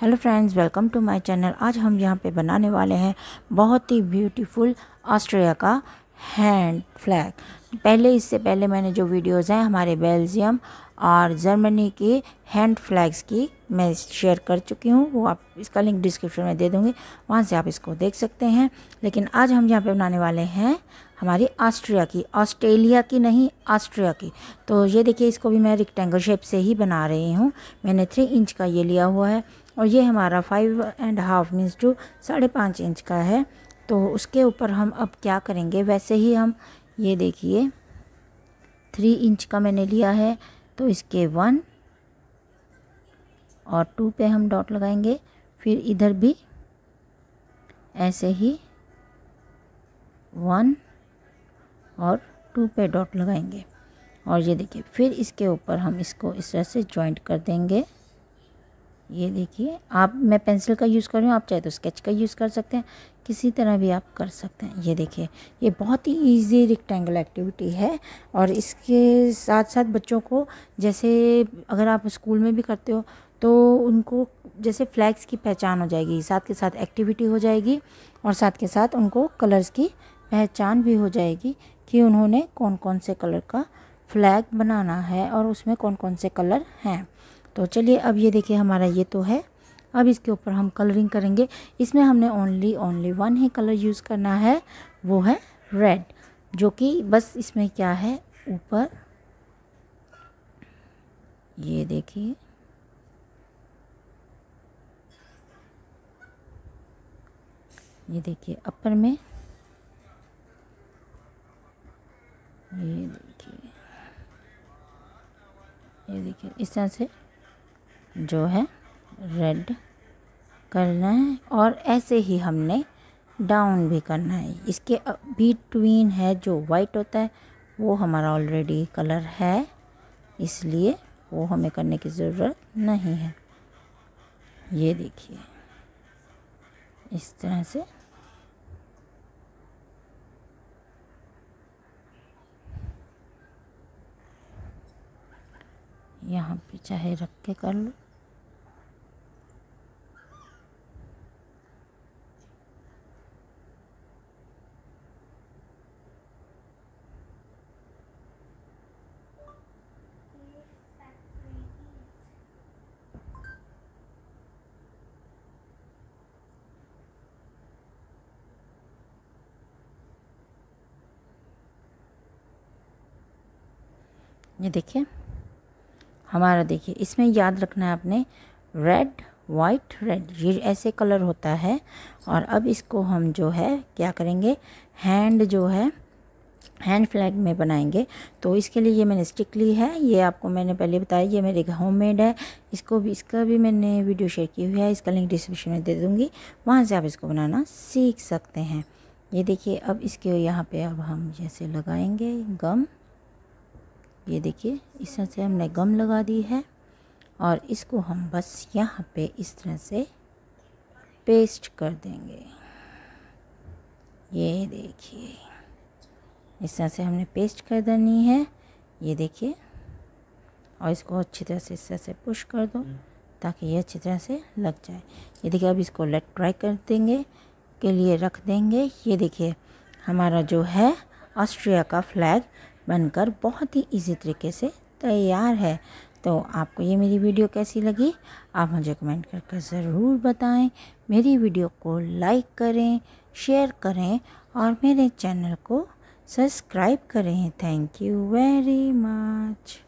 Hello friends welcome to my channel आज हम यहाँ पे बनाने वाले हैं बहुत ही ब्यूटीफुल ऑस्ट्रिया का हैंड फ्लैग पहले इससे पहले मैंने जो वीडियोस हैं हमारे बेल्जियम और जर्मनी के हैंड फ्लैग्स की मैं शेयर कर चुकी हूँ वो आप इसका लिंक डिस्क्रिप्शन में दे दूँगी वहाँ से आप इसको देख सकते हैं लेकिन आज हम यहाँ पे बनाने वाले हैं हमारी ऑस्ट्रिया की ऑस्ट्रेलिया की नहीं ऑस्ट्रिया की तो ये देखिए इसको भी मैं रिक्टेंगल शेप से ही बना रही हूँ मैंने थ्री इंच का ये लिया हुआ है और ये हमारा five and half means to साढ़े पाँच इंच का है तो उसके ऊपर हम अब क्या करेंगे वैसे ही हम ये देखिए थ्री इंच का मैंने लिया है तो इसके वन और टू पे हम डॉट लगाएंगे फिर इधर भी ऐसे ही वन और टू पे डॉट लगाएंगे और ये देखिए फिर इसके ऊपर हम इसको इस तरह से जॉइंट कर देंगे ये देखिए आप मैं पेंसिल का यूज़ कर रही हूँ आप चाहे तो स्केच का यूज़ कर सकते हैं किसी तरह भी आप कर सकते हैं ये देखिए ये बहुत ही इजी रिक्टेंगल एक्टिविटी है और इसके साथ साथ बच्चों को जैसे अगर आप स्कूल में भी करते हो तो उनको जैसे फ्लैग्स की पहचान हो जाएगी साथ के साथ एक्टिविटी हो जाएगी और साथ के साथ उनको कलर्स की पहचान भी हो जाएगी कि उन्होंने कौन कौन से कलर का फ्लैग बनाना है और उसमें कौन कौन से कलर हैं तो चलिए अब ये देखिए हमारा ये तो है अब इसके ऊपर हम कलरिंग करेंगे इसमें हमने ओनली ओनली वन ही कलर यूज़ करना है वो है रेड जो कि बस इसमें क्या है ऊपर ये देखिए ये देखिए अपर में ये देखिए ये देखिए इस तरह से जो है रेड करना है और ऐसे ही हमने डाउन भी करना है इसके बिटवीन है जो वाइट होता है वो हमारा ऑलरेडी कलर है इसलिए वो हमें करने की ज़रूरत नहीं है ये देखिए इस तरह से यहाँ पे चाहे रख के कर लो ये देखिए हमारा देखिए इसमें याद रखना है आपने रेड वाइट रेड ये ऐसे कलर होता है और अब इसको हम जो है क्या करेंगे हैंड जो है हैंड फ्लैग में बनाएंगे तो इसके लिए ये मैंने स्टिक ली है ये आपको मैंने पहले बताया ये मेरे होम मेड है इसको भी इसका भी मैंने वीडियो शेयर की हुई है इसका लिंक डिस्क्रिप्शन में दे दूँगी वहाँ से आप इसको बनाना सीख सकते हैं ये देखिए अब इसके यहाँ पे अब हम जैसे लगाएंगे गम ये देखिए इस तरह से हमने गम लगा दी है और इसको हम बस यहाँ पे इस तरह से पेस्ट कर देंगे ये देखिए इस तरह से हमने पेस्ट कर देनी है ये देखिए और इसको अच्छी तरह से इस तरह से पुश कर दो हम्म। ताकि ये अच्छी तरह से लग जाए ये देखिए अब इसको लेट ट्राई कर देंगे के लिए रख देंगे ये देखिए हमारा जो है ऑस्ट्रिया का फ्लैग बनकर बहुत ही इजी तरीके से तैयार है तो आपको ये मेरी वीडियो कैसी लगी आप मुझे कमेंट करके ज़रूर बताएं मेरी वीडियो को लाइक करें शेयर करें और मेरे चैनल को सब्सक्राइब करें थैंक यू वेरी मच